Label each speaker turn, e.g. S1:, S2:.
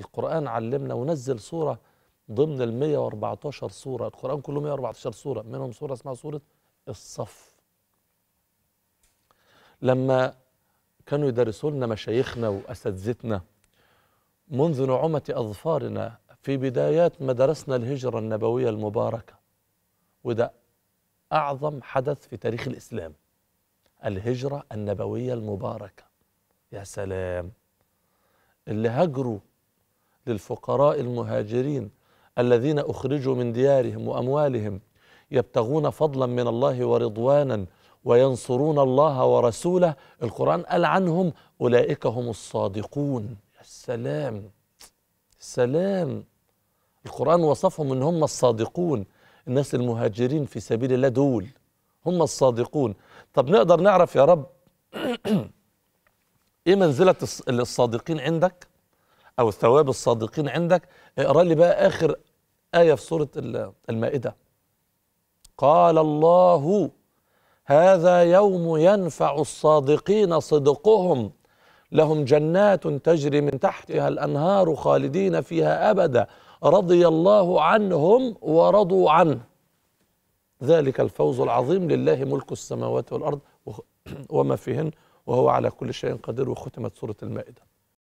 S1: القرآن علمنا ونزل صورة ضمن ال 114 صورة القرآن كله 114 صورة منهم صورة اسمها صورة الصف لما كانوا يدرسوا لنا مشايخنا وأساتذتنا منذ نعومة أظفارنا في بدايات درسنا الهجرة النبوية المباركة وده أعظم حدث في تاريخ الإسلام الهجرة النبوية المباركة يا سلام اللي هاجروا للفقراء المهاجرين الذين اخرجوا من ديارهم واموالهم يبتغون فضلا من الله ورضوانا وينصرون الله ورسوله القرآن قال عنهم أولئك هم الصادقون السلام السلام القرآن وصفهم إن هم الصادقون الناس المهاجرين في سبيل الله دول هم الصادقون طب نقدر نعرف يا رب إيه منزلة الصادقين عندك او ثواب الصادقين عندك اقرا لي بقى اخر ايه في سوره المائده قال الله هذا يوم ينفع الصادقين صدقهم لهم جنات تجري من تحتها الانهار خالدين فيها ابدا رضي الله عنهم ورضوا عنه ذلك الفوز العظيم لله ملك السماوات والارض وما فيهن وهو على كل شيء قدير وختمت سوره المائده